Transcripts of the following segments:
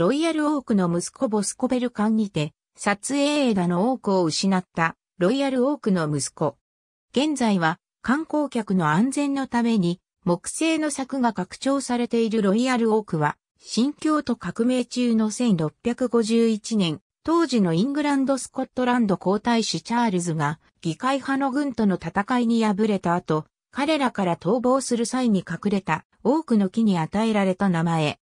ロイヤルオークの息子ボスコベル館にて、撮影映画の多くを失ったロイヤルオークの息子。現在は観光客の安全のために木製の柵が拡張されているロイヤルオークは、新京都革命中の1651年、当時のイングランド・スコットランド皇太子チャールズが議会派の軍との戦いに敗れた後、彼らから逃亡する際に隠れた多くの木に与えられた名前、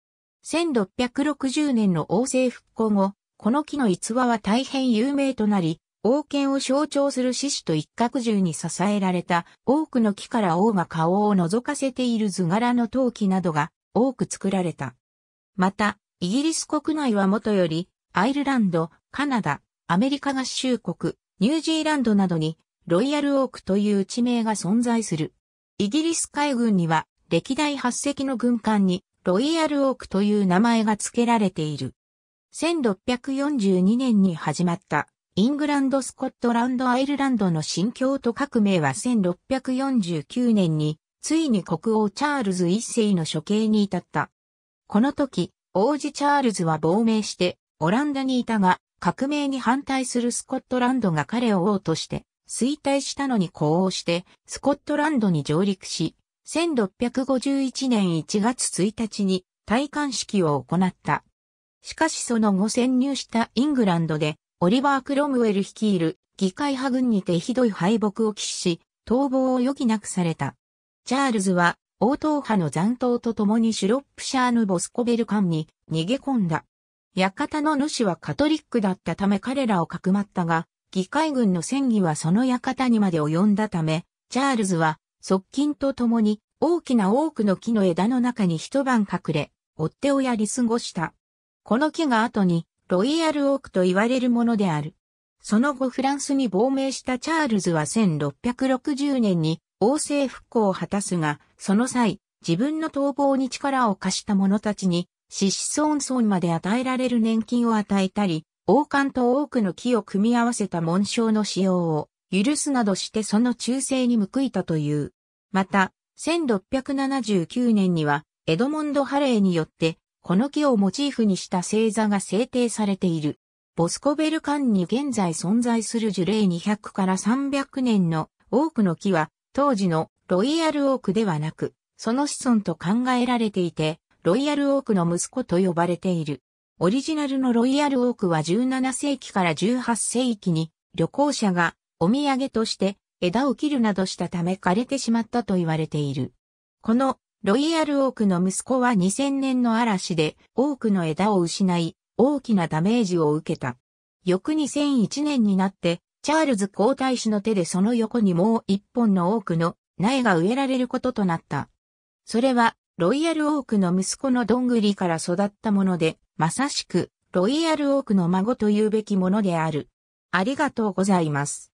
1660年の王政復興後、この木の逸話は大変有名となり、王権を象徴する獅子と一角獣に支えられた多くの木から王が顔を覗かせている図柄の陶器などが多く作られた。また、イギリス国内はもとより、アイルランド、カナダ、アメリカ合衆国、ニュージーランドなどに、ロイヤルオークという地名が存在する。イギリス海軍には、歴代8隻の軍艦に、ロイヤルオークという名前が付けられている。1642年に始まったイングランド、スコットランド、アイルランドの新教徒革命は1649年についに国王チャールズ一世の処刑に至った。この時、王子チャールズは亡命してオランダにいたが、革命に反対するスコットランドが彼を王として衰退したのに呼応して、スコットランドに上陸し、1651年1月1日に戴冠式を行った。しかしその後潜入したイングランドで、オリバー・クロムウェル率いる議会派軍にてひどい敗北を喫し、逃亡を余儀なくされた。チャールズは、王党派の残党と共にシュロップシャーヌ・ボスコベル艦に逃げ込んだ。館の主はカトリックだったため彼らをかくまったが、議会軍の戦議はその館にまで及んだため、チャールズは側近と共に大きな多くの木の枝の中に一晩隠れ、追っ手をやり過ごした。この木が後にロイヤルオークと言われるものである。その後フランスに亡命したチャールズは1660年に王政復興を果たすが、その際、自分の逃亡に力を貸した者たちに、死子孫孫まで与えられる年金を与えたり、王冠と多くの木を組み合わせた紋章の使用を許すなどしてその忠誠に報いたという。また、1679年には、エドモンド・ハレーによって、この木をモチーフにした星座が制定されている。ボスコベルンに現在存在する樹齢200から300年の多くの木は、当時のロイヤルオークではなく、その子孫と考えられていて、ロイヤルオークの息子と呼ばれている。オリジナルのロイヤルオークは17世紀から18世紀に旅行者がお土産として枝を切るなどしたため枯れてしまったと言われている。このロイヤルオークの息子は2000年の嵐で多くの枝を失い大きなダメージを受けた。翌2001年になってチャールズ皇太子の手でその横にもう一本のオークの苗が植えられることとなった。それはロイヤルオークの息子のどんぐりから育ったもので、まさしくロイヤルオークの孫というべきものである。ありがとうございます。